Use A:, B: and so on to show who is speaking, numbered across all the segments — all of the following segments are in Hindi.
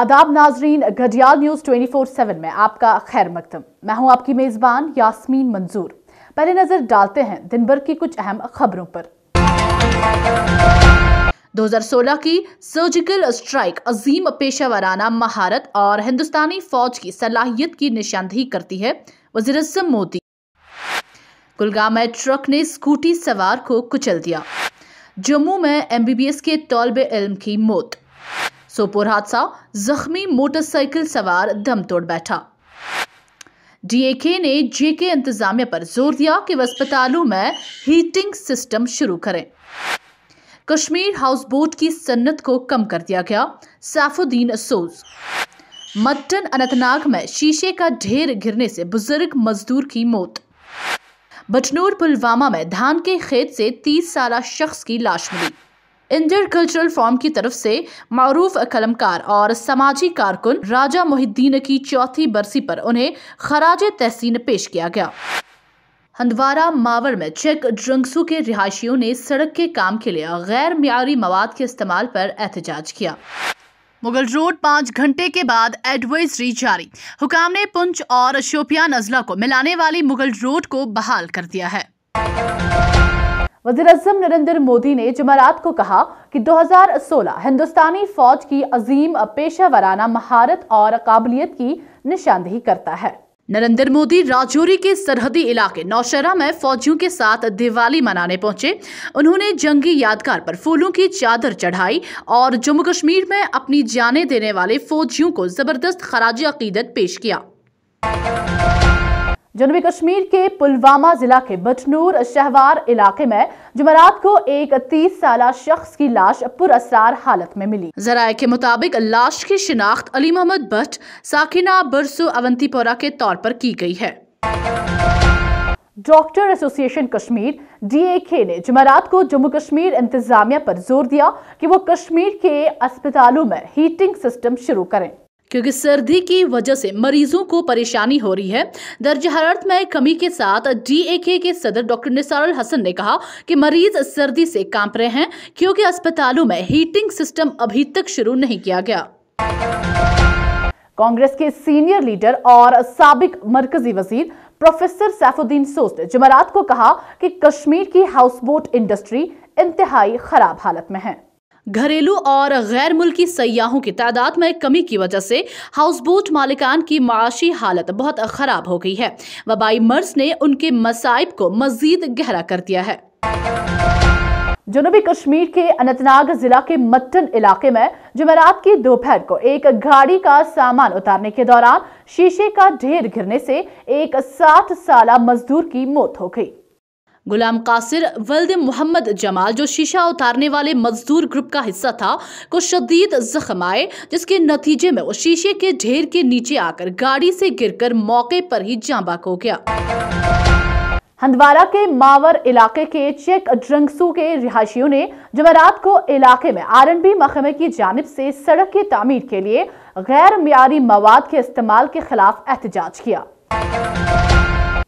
A: आदाब नाजरीन घडियाल न्यूज़ 24/7 में आपका खैर मकदम मैं हूं आपकी मेज़बान यास्मीन मंजूर पहले नज़र डालते हैं दिन भर की कुछ अहम खबरों पर 2016 की सर्जिकल स्ट्राइक अजीम पेशा वराना महारत और हिंदुस्तानी फौज की सलाहियत की निशानदेही करती है वजीर मोदी कुलगाम में ट्रक ने स्कूटी सवार को कुचल दिया जम्मू में एमबीबीएस के तौलब इल्म की मौत सोपोर हादसा जख्मी मोटरसाइकिल सवार दम तोड़ बैठा डीएके ने जेके इंतजामिया पर जोर दिया कि वह अस्पतालों में हीटिंग सिस्टम शुरू करें कश्मीर हाउस बोट की सन्नत को कम कर दिया गया सैफुद्दीन सोज मट्टन अनंतनाग में शीशे का ढेर गिरने से बुजुर्ग मजदूर की मौत बटनूर पुलवामा में धान के खेत से तीस साल शख्स की लाश मिली कल्चरल फॉर्म की तरफ से मरूफ कलमकार और समाजी कारकुन राजा मोहिद्दीन की चौथी बरसी पर उन्हें खराज तहसीन पेश किया गया हंदवारा मावर में चेक ड्रंगसू के रिहायशियों ने सड़क के काम के लिए गैर मीरी मवाद के इस्तेमाल पर एहतजाज किया मुगल रोड पाँच घंटे के बाद एडवाइजरी जारी हुकाम ने पुंछ और शोपिया अजला को मिलाने वाली मुगल रोड को बहाल कर दिया है वजीर अजम नरेंद्र मोदी ने जमारात को कहा कि 2016 हिंदुस्तानी फौज की अजीम पेशा वराना महारत और काबिलियत की निशानदेही करता है नरेंद्र मोदी राजौरी के सरहदी इलाके नौशहरा में फौजियों के साथ दिवाली मनाने पहुंचे उन्होंने जंगी यादगार पर फूलों की चादर चढ़ाई और जम्मू कश्मीर में अपनी जाने देने वाले फौजियों को जबरदस्त खराज अकीदत पेश किया जनूबी कश्मीर के पुलवामा जिला के बटनूर शहवार इलाके में जुमरात को एक तीस साल शख्स की लाश पुरअसरार हालत में मिली जराये के मुताबिक लाश की शिनाख्त अली मोहम्मद भट्ट साकिना बरसू अवंतीपोरा के तौर पर की गई है डॉक्टर एसोसिएशन कश्मीर डीएके ने जुमरात को जम्मू कश्मीर इंतजामिया पर जोर दिया कि वो कश्मीर के अस्पतालों में हीटिंग सिस्टम शुरू करें क्योंकि सर्दी की वजह से मरीजों को परेशानी हो रही है दर्ज हरत में कमी के साथ डीएके के सदर डॉक्टर निसारुल हसन ने कहा कि मरीज सर्दी से कांप रहे हैं क्योंकि अस्पतालों में हीटिंग सिस्टम अभी तक शुरू नहीं किया गया कांग्रेस के सीनियर लीडर और सबक मरकजी वजीर प्रोफेसर सैफुद्दीन सोस्त जमारात को कहा कि कश्मीर की हाउस बोट इंडस्ट्री इंतहाई खराब हालत में है घरेलू और गैर मुल्की सयाहों की तादाद में कमी की वजह से हाउस बोट मालिकान की माशी हालत बहुत ख़राब हो गई है वबाई मर्ज ने उनके मसाइब को मजीद गहरा कर दिया है जनूबी कश्मीर के अनंतनाग जिला के मट्टन इलाके में जुमेरात की दोपहर को एक गाड़ी का सामान उतारने के दौरान शीशे का ढेर गिरने से एक साठ साल मजदूर की मौत हो गई गुलाम कासिर वल्द मोहम्मद जमाल जो शीशा उतारने वाले मजदूर ग्रुप का हिस्सा था को शदीद जख्म आए जिसके नतीजे में वो शीशे के ढेर के नीचे आकर गाड़ी से गिरकर मौके पर ही जाबाक हो गया हंदवारा के मावर इलाके के चेक ड्रंगसू के रिहायशियों ने जमेरात को इलाके में आरएनबी महकमे की जानब से सड़क की तामीर के लिए गैर मीरी मवाद के इस्तेमाल के खिलाफ एहतजाज किया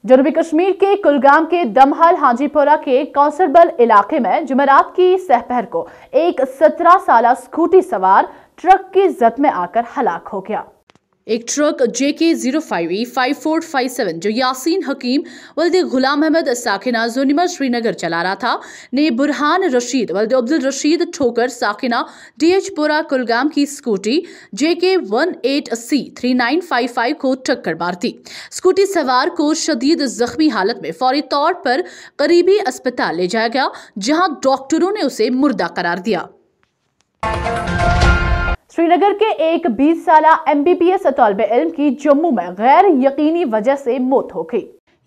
A: जनूबी कश्मीर के कुलगाम के दमहल हाजीपुरा के कौसरबल इलाके में जुमेरात की सहपहर को एक सत्रह साल स्कूटी सवार ट्रक की जद में आकर हलाक हो गया एक truck J K zero five E five four five seven जो यासीन हकीम वल्द गुलाम अहमद साकिना जोनिमर श्रीनगर चला रहा था ने बुरहान रशीद वल्द अब्दुल रशीद ठोकर साकिना डीएचपुरा कुलगाम की scooty J K one eight C three nine five five को टक्कर मार दी स्कूटी सवार को शदीद जख्मी हालत में फौरी तौर पर करीबी अस्पताल ले जाया गया जहाँ डॉक्टरों ने उसे मुर्दा करार दिया श्रीनगर के एक 20 साल एम बी बी एस तलब इल्म की जम्मू में गैर यकीनी वजह से मौत हो गई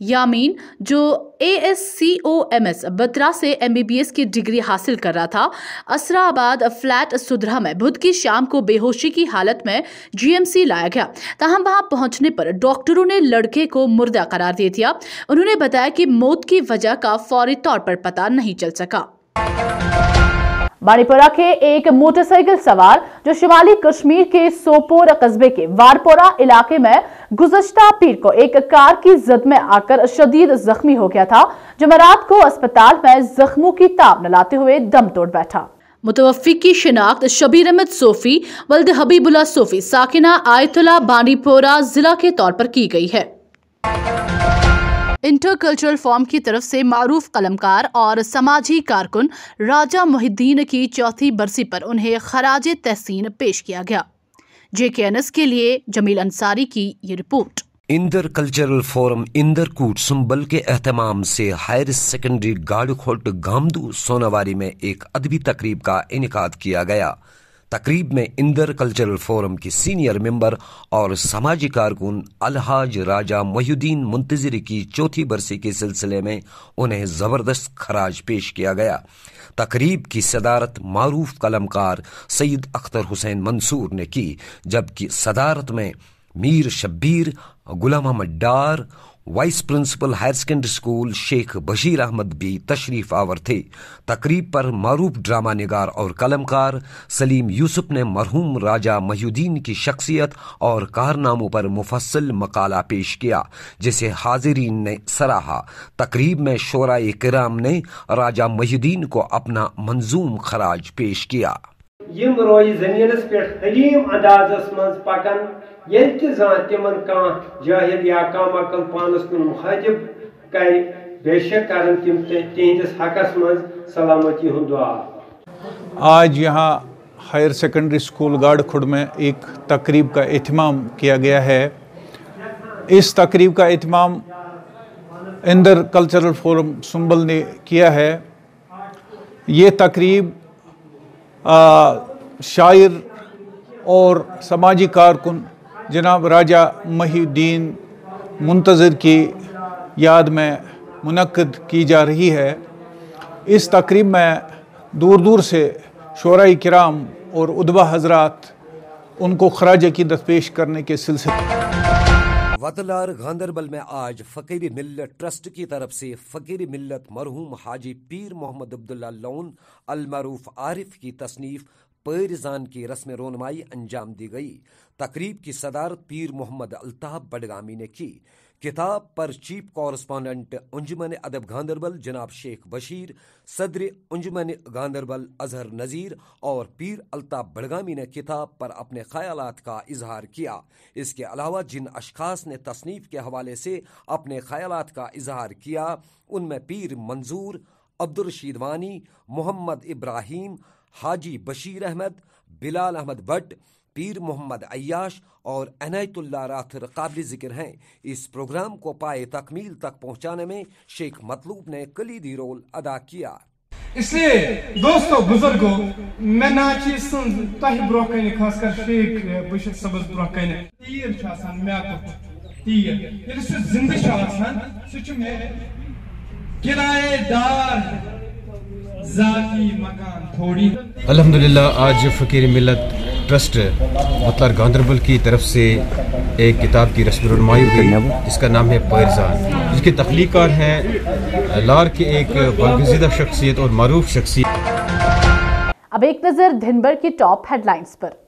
A: यामीन जो A S C O M S Batra से एम बी बी एस की डिग्री हासिल कर रहा था असराबाद फ्लैट सुधरा में बुध की शाम को बेहोशी की हालत में जी एम सी लाया गया तहम वहाँ पहुँचने पर डॉक्टरों ने लड़के को मुर्दा करार दे दिया उन्होंने बताया कि मौत की वजह का फौरी तौर पर पता नहीं चल सका बाडीपुरा के एक मोटरसाइकिल सवार जो शिमाली कश्मीर के सोपोर कस्बे के वारपोरा इलाके में गुजश्ता पीर को एक कार की जद में आकर शदीद जख्मी हो गया था जुमेरात को अस्पताल में जख्मों की ताप न लाते हुए दम तोड़ बैठा मुतवफ़ी की शिनाख्त शबीर अहमद सोफ़ी वल्द हबीबुल्ला सोफ़ी साकिना आयतुल्ला बानीपोरा ज़िला के तौर पर की गई है इंटरकल्चरल फॉर्म की तरफ से मारूफ कलमकार और समाजी कारकुन राजा मोहिद्दीन की चौथी बरसी पर उन्हें खराज तहसीन पेश किया गया जे के एन एस के लिए जमील अंसारी की ये report
B: Inder cultural forum Inderkoot Sumbal के अहतमाम से हायर सेकेंडरी गाड़खोट गामदू सोनावारी में एक अदबी तकरीब का इनका किया गया तकरीब में इंदर कल्चरल फोरम की सीनियर मेंबर और समाजी कारकुन अलहाज राजा मोहुद्दीन मुंतजर की चौथी बरसी के सिलसिले में उन्हें ज़बरदस्त खराज पेश किया गया तकरीब की सदारत मरूफ कलमकार सैद अख्तर हुसैन मंसूर ने की जबकि सदारत में Mir Shabbir Ghulam Ahmad Dar vice principal higher secondary school Sheikh Bashir Ahmad भी तशरीफ आवर थे तकरीब पर मरूफ ड्रामा निगार और कलमकार सलीम यूसुफ ने मरहूम राजा महुद्दीन की शख्सियत और कारनामों पर मुफसल मकाला पेश किया जिसे हाजरीन ने सराहा तकरीब में शोरा कराम ने राजा महुद्दीन को अपना मंजूम खराज पेश किया यम रोय जमीन पे हलीम अंदाजस मज पकन यह जान तिम कह या कम अकल पानस कुल मुखातिब कर बेशक कर तिम तिहदिस हकस मज सलामती हूँ दुआ आज यहाँ हायर सेकेंडरी स्कूल गाड़ खुड में एक तकरीब का अहतमाम किया गया है इस तकरीब का अहतमाम इंदर कल्चरल फोरम सुंबल ने किया है ये तकरीब शायर और समाजी कारकुन जनाब राजा महीद्दीन मुंतज़र की याद में मनद की जा रही है इस तकरीब में दूर दूर से शरा कराम और उदबा हजरात उनको खराज की पेश करने के सिलसिले वतलार गांधरबल में आज फ़कीर मिल्लत ट्रस्ट की तरफ से फ़कीर मिल्लत मरहूम हाजी पीर मोहम्मद अब्दुल्ला लोन अलमरूफ आरिफ की तसनीफ़ पैरजान की रस्म रोनमाई अंजाम दी गई तकरीब की सदारत पीर मोहम्मद अलताफ़ बडगामी ने की किताब पर चीफ कॉरस्पॉन्डेंट उंजमन अदब गांधरबल जनाब शेख बशीर सदर उंजमन गांधरबल अजहर नज़ीर और पीर अलताफ़ बड़गामी ने किताब पर अपने ख्याल का इजहार किया इसके अलावा जिन अशखास ने तसनीफ़ के हवाले से अपने ख्याल का इजहार किया उनमें पीर मंजूर अब्दुलरशीद वानी मोहम्मद इब्राहिम हाजी बशीर अहमद बिलाल अहमद भट्ट पीर मोहम्मद अयाश और अनायतुल्ला राथर काबिल जिक्र हैं इस प्रोग्राम को पाए तकमील तक पहुंचाने में शेख मतलूब ने कलीदी रोल अदा किया इसलिए दोस्तों बुजुर्गो मैं ना चीज नाच तुह ब्रो खासकर शेख बशीर सबस ब्रो तीर मैं को तीर से जिंदा ये जिंद किराएदार जाती मकान थोड़ी अल्हम्दुलिल्लाह आज फकीर मिलत ट्रस्ट मतलब गांधरबल की तरफ से एक किताब की रस्म रनमाई हुई जिसका नाम है पैरजान जिसके तख्लीकार हैं लार के एक बलगजीदा शख्सियत और मरूफ शख्सियत
A: अब एक नज़र दिन भर की टॉप हेडलाइंस पर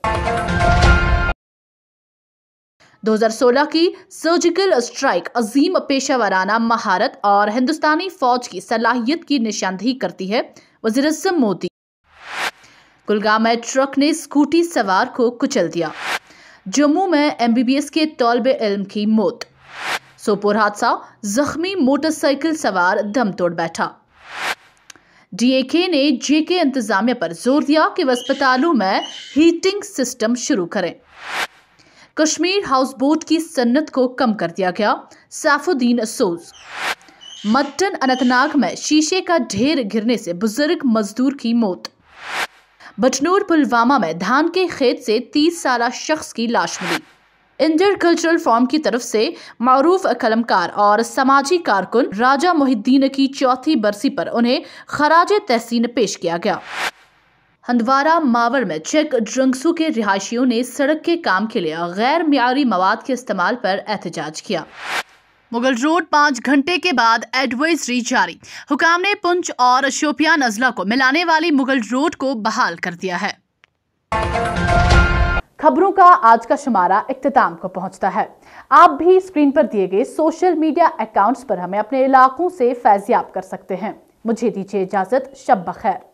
A: 2016 की सर्जिकल स्ट्राइक अजीम पेशा वाराना महारत और हिंदुस्तानी फौज की सलाहियत की निशानदेही करती है वजीर मोदी कुलगाम में ट्रक ने स्कूटी सवार को कुचल दिया जम्मू में एमबीबीएस के तौलब इल्म की मौत सोपोर हादसा जख्मी मोटरसाइकिल सवार दम तोड़ बैठा डीएके ने जेके इंतजामिया पर जोर दिया कि वह अस्पतालों में हीटिंग सिस्टम शुरू करें कश्मीर हाउस बोट की सन्नत को कम कर दिया गया सैफुद्दीन सोज मट्टन अनंतनाग में शीशे का ढेर गिरने से बुजुर्ग मजदूर की मौत बटनूर पुलवामा में धान के खेत से तीस साल शख्स की लाश मिली इंडियन कल्चरल फॉर्म की तरफ से मरूफ कलमकार और समाजी कारकुन राजा मोहिद्दीन की चौथी बरसी पर उन्हें खराज तहसीन पेश किया गया हंदवारा मावर में चेक ड्रंगसू के रिहायशियों ने सड़क के काम के लिए गैर मीरी मवाद के इस्तेमाल पर एहतजाज किया मुगल रोड पाँच घंटे के बाद एडवाइजरी जारी हुकाम ने पुंछ और शोपिया नजला को मिलाने वाली मुगल रोड को बहाल कर दिया है खबरों का आज का शुमारा इख्ताम को पहुंचता है आप भी स्क्रीन पर दिए गए सोशल मीडिया अकाउंट्स पर हमें अपने इलाकों से फैजियाब कर सकते हैं मुझे दीजिए इजाजत शब बखैर